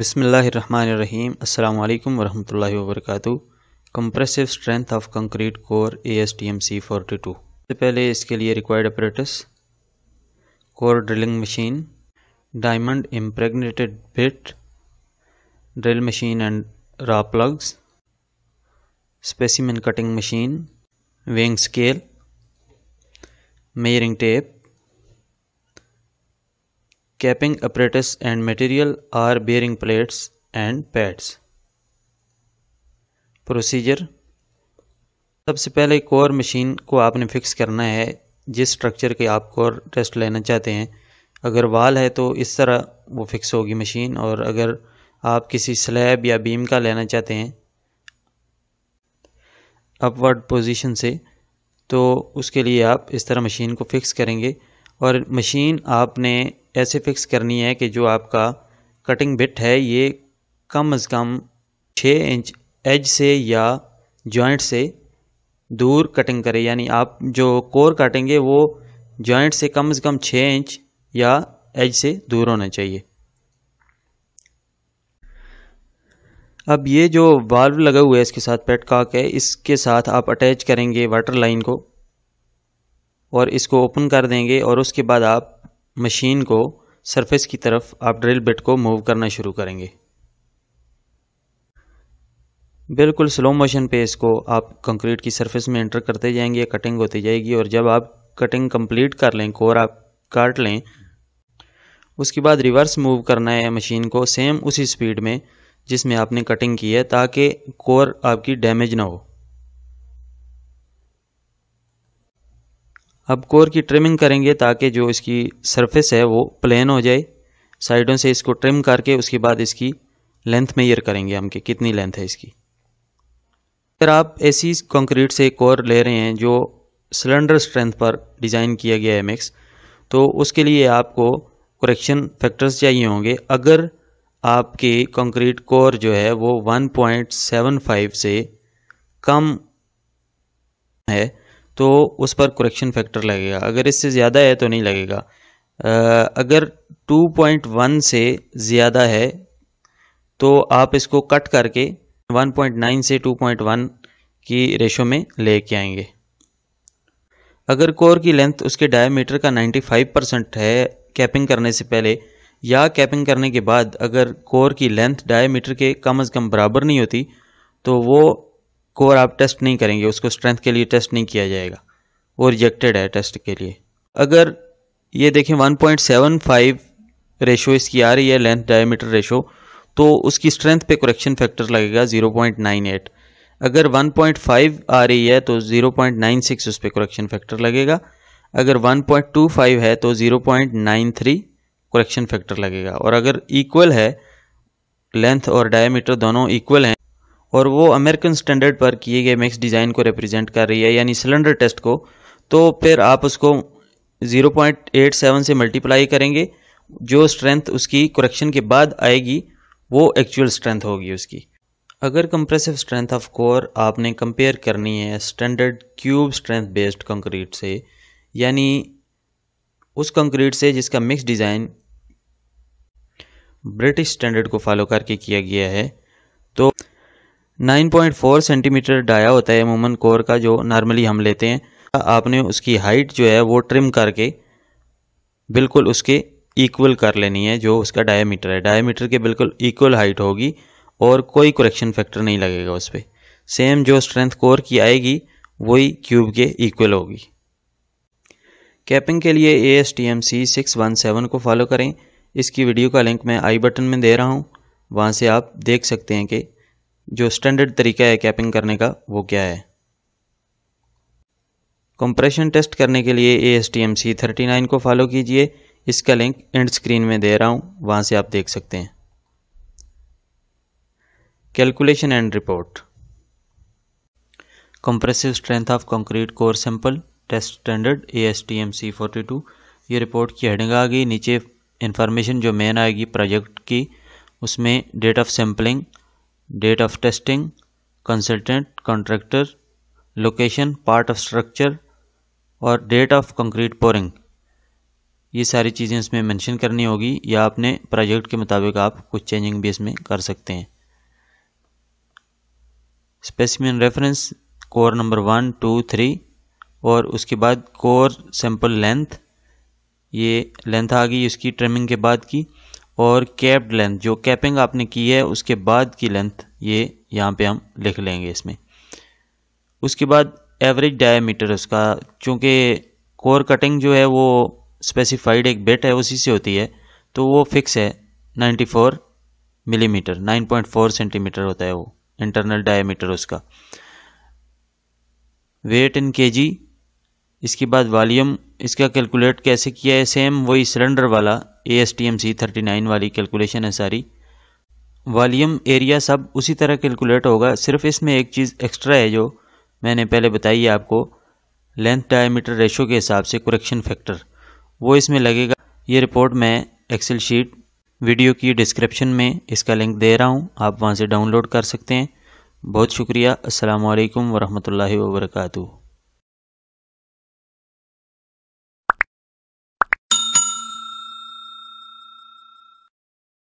बिसमीम् अल्लाम वरम् work compressive strength of concrete core A S T M C forty two सबसे पहले इसके लिए required apparatus core drilling machine diamond impregnated bit drill machine and raw plugs specimen cutting machine weighing scale measuring tape capping apparatus and material are bearing plates and pads procedure सबसे पहले core machine को आपने fix करना है जिस structure के आप core test लेना चाहते हैं अगर वाल है तो इस तरह वो फिक्स होगी मशीन और अगर आप किसी स्लैब या बीम का लेना चाहते हैं अपवर्ड पोजीशन से तो उसके लिए आप इस तरह मशीन को फिक्स करेंगे और मशीन आपने ऐसे फिक्स करनी है कि जो आपका कटिंग बिट है ये कम अज़ कम छः इंच एज से या जॉइंट से दूर कटिंग करें यानी आप जो कोर काटेंगे वो जॉइंट से कम से कम छः इंच या एज से दूर होना चाहिए अब ये जो वाल्व लगा हुआ है इसके साथ पेट काक है इसके साथ आप अटैच करेंगे वाटर लाइन को और इसको ओपन कर देंगे और उसके बाद आप मशीन को सरफेस की तरफ आप ड्रिल बिट को मूव करना शुरू करेंगे बिल्कुल स्लो मोशन पे इसको आप कंक्रीट की सरफेस में एंटर करते जाएंगे कटिंग होती जाएगी और जब आप कटिंग कंप्लीट कर लें कोर आप काट लें उसके बाद रिवर्स मूव करना है मशीन को सेम उसी स्पीड में जिसमें आपने कटिंग की है ताकि कोर आपकी डैमेज ना हो अब कोर की ट्रिमिंग करेंगे ताकि जो इसकी सरफेस है वो प्लेन हो जाए साइडों से इसको ट्रिम करके उसके बाद इसकी लेंथ मेयर करेंगे हम कि कितनी लेंथ है इसकी अगर आप ऐसी कंक्रीट से कोर ले रहे हैं जो सिलेंडर स्ट्रेंथ पर डिज़ाइन किया गया है मिक्स तो उसके लिए आपको करेक्शन फैक्टर्स चाहिए होंगे अगर आपके कंक्रीट कोर जो है वो 1.75 से कम है तो उस पर करेक्शन फैक्टर लगेगा अगर इससे ज़्यादा है तो नहीं लगेगा अगर 2.1 से ज़्यादा है तो आप इसको कट करके 1.9 से 2.1 की रेशो में लेके आएंगे अगर कोर की लेंथ उसके डायमीटर का 95 परसेंट है कैपिंग करने से पहले या कैपिंग करने के बाद अगर कोर की लेंथ डायमीटर के कम अज़ कम बराबर नहीं होती तो वो कोर आप टेस्ट नहीं करेंगे उसको स्ट्रेंथ के लिए टेस्ट नहीं किया जाएगा वो रिजेक्टेड है टेस्ट के लिए अगर ये देखें 1.75 रेशो इसकी आ रही है लेंथ डायमीटर रेशो तो उसकी स्ट्रेंथ पे करेक्शन फैक्टर लगेगा 0.98 अगर 1.5 आ रही है तो 0.96 उस पर करेक्शन फैक्टर लगेगा अगर 1.25 है तो 0.93 करेक्शन फैक्टर लगेगा और अगर इक्वल है लेंथ और डायमीटर दोनों इक्वल हैं और वो अमेरिकन स्टैंडर्ड पर किए गए मैक्स डिज़ाइन को रिप्रेजेंट कर रही है यानी सिलेंडर टेस्ट को तो फिर आप उसको 0.87 से मल्टीप्लाई करेंगे जो स्ट्रेंथ उसकी करेक्शन के बाद आएगी वो एक्चुअल स्ट्रेंथ होगी उसकी अगर कंप्रेसिव स्ट्रेंथ ऑफ कोर आपने कंपेयर करनी है standard cube strength based concrete से यानी उस कंक्रीट से जिसका मिक्स डिज़ाइन ब्रिटिश स्टैंडर्ड को फॉलो करके किया गया है 9.4 सेंटीमीटर डाया होता है अमूमन कोर का जो नॉर्मली हम लेते हैं आपने उसकी हाइट जो है वो ट्रिम करके बिल्कुल उसके इक्वल कर लेनी है जो उसका डायामीटर है डायामीटर के बिल्कुल इक्वल हाइट होगी और कोई करेक्शन फैक्टर नहीं लगेगा उस पर सेम जो स्ट्रेंथ कोर की आएगी वही क्यूब के इक्वल होगी कैपिंग के लिए A S T M C six one seven को फॉलो करें इसकी वीडियो का लिंक मैं आई बटन में दे रहा हूँ वहाँ से आप देख सकते हैं कि जो स्टैंडर्ड तरीका है कैपिंग करने का वो क्या है कंप्रेशन टेस्ट करने के लिए A S T M C thirty nine को फॉलो कीजिए इसका लिंक एंड स्क्रीन में दे रहा हूँ वहाँ से आप देख सकते हैं calculation and report compressive strength of concrete core sample test standard A S T M C forty two ये रिपोर्ट की हेडिंग आ गई नीचे इन्फॉर्मेशन जो मेन आएगी प्रोजेक्ट की उसमें date of sampling date of testing, consultant, contractor, location, part of structure और date of concrete pouring ये सारी चीज़ें इसमें मेंशन करनी होगी या अपने प्रोजेक्ट के मुताबिक आप कुछ चेंजिंग भी इसमें कर सकते हैं specimen reference core number one two three और उसके बाद कोर सैंपल लेंथ ये लेंथ आ गई इसकी ट्रिमिंग के बाद की और कैप्ड लेंथ जो कैपिंग आपने की है उसके बाद की लेंथ ये यहाँ पे हम लिख लेंगे इसमें उसके बाद एवरेज डायमीटर उसका चूँकि कोर कटिंग जो है वो स्पेसिफाइड एक बेट है उसी से होती है तो वो फिक्स है 94 मिलीमीटर mm, 9.4 सेंटीमीटर होता है वो इंटरनल डायमीटर उसका वेट इन केजी इसके बाद वॉल्यूम इसका कैलकुलेट कैसे किया है सेम वही सिलेंडर वाला A S T M C thirty nine वाली कैलकुलेशन है सारी वॉल्यूम एरिया सब उसी तरह कैलकुलेट होगा सिर्फ इसमें एक चीज़ एक्स्ट्रा है जो मैंने पहले बताई है आपको लेंथ डायमीटर रेशो के हिसाब से कुरेक्शन फैक्टर वो इसमें लगेगा ये रिपोर्ट मैं एक्सेल शीट वीडियो की डिस्क्रिप्शन में इसका लिंक दे रहा हूँ आप वहाँ से डाउनलोड कर सकते हैं बहुत शुक्रिया असलकम वरहमल वर्का